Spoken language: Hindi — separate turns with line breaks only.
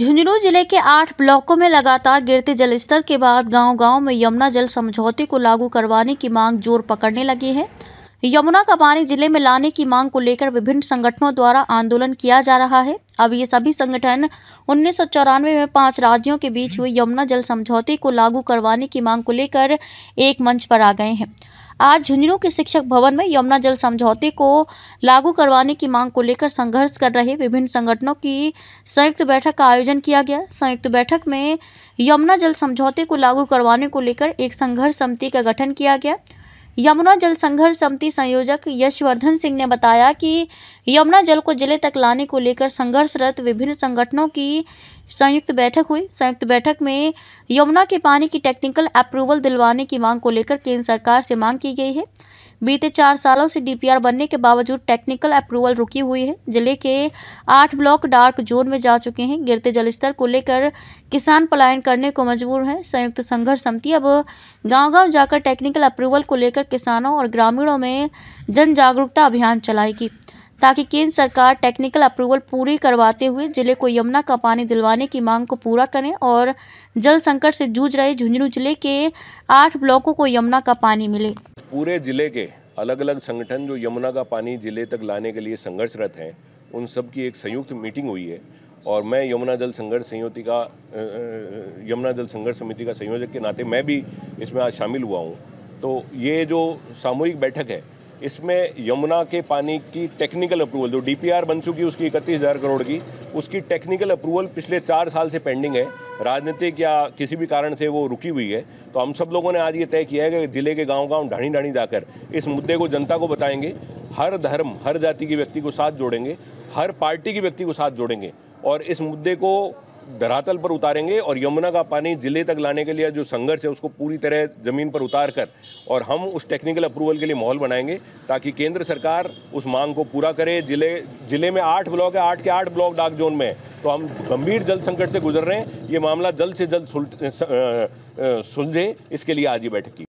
झुंझुनू जिले के आठ ब्लॉकों में लगातार गिरते जलस्तर के बाद गांव-गांव में यमुना जल समझौते को लागू करवाने की मांग जोर पकड़ने लगी है यमुना का पानी जिले में लाने की मांग को लेकर विभिन्न संगठनों द्वारा आंदोलन किया जा रहा है अब ये सभी संगठन उन्नीस में पांच राज्यों के बीच हुए यमुना जल समझौते को लागू करवाने की मांग को लेकर एक मंच पर आ गए हैं आज झुंझुनू के शिक्षक भवन में यमुना जल समझौते को लागू करवाने की मांग को लेकर संघर्ष कर रहे विभिन्न संगठनों की संयुक्त बैठक का आयोजन किया गया संयुक्त बैठक में यमुना जल समझौते को लागू करवाने को लेकर एक संघर्ष समिति का गठन किया गया यमुना जल संघर्ष समिति संयोजक यशवर्धन सिंह ने बताया कि यमुना जल को जिले तक लाने को लेकर संघर्षरत विभिन्न संगठनों की संयुक्त बैठक हुई संयुक्त बैठक में यमुना के पानी की टेक्निकल अप्रूवल दिलवाने की मांग को लेकर केंद्र सरकार से मांग की गई है बीते चार सालों से डीपीआर बनने के बावजूद टेक्निकल अप्रूवल रुकी हुई है जिले के आठ ब्लॉक डार्क जोन में जा चुके हैं गिरते जलस्तर को लेकर किसान पलायन करने को मजबूर हैं संयुक्त संघर्ष समिति अब गांव-गांव जाकर टेक्निकल अप्रूवल को लेकर किसानों और ग्रामीणों में जन जागरूकता अभियान चलाएगी ताकि केंद्र सरकार टेक्निकल अप्रूवल पूरी करवाते हुए जिले को यमुना का पानी दिलवाने की मांग को पूरा करें और जल संकट से जूझ रहे झुंझुनू जिले के आठ ब्लॉकों को यमुना का पानी मिले
पूरे ज़िले के अलग अलग संगठन जो यमुना का पानी ज़िले तक लाने के लिए संघर्षरत हैं उन सब की एक संयुक्त मीटिंग हुई है और मैं यमुना जल संघर्ष संयुति का यमुना जल संघर्ष समिति का संयोजक के नाते मैं भी इसमें आज शामिल हुआ हूँ तो ये जो सामूहिक बैठक है इसमें यमुना के पानी की टेक्निकल अप्रूवल जो डीपीआर बन चुकी है उसकी इकतीस हज़ार करोड़ की उसकी टेक्निकल अप्रूवल पिछले चार साल से पेंडिंग है राजनीतिक या किसी भी कारण से वो रुकी हुई है तो हम सब लोगों ने आज ये तय किया है कि जिले के गांव गांव ढाणी ढाणी जाकर इस मुद्दे को जनता को बताएंगे हर धर्म हर जाति के व्यक्ति को साथ जोड़ेंगे हर पार्टी के व्यक्ति को साथ जोड़ेंगे और इस मुद्दे को धरातल पर उतारेंगे और यमुना का पानी जिले तक लाने के लिए जो संघर्ष है उसको पूरी तरह ज़मीन पर उतार कर और हम उस टेक्निकल अप्रूवल के लिए माहौल बनाएंगे ताकि केंद्र सरकार उस मांग को पूरा करे जिले जिले में आठ ब्लॉक है आठ के आठ ब्लॉक डाक जोन में है तो हम गंभीर जल संकट से गुजर रहे हैं ये मामला जल्द से जल्द सुलझे इसके लिए आज ही बैठक की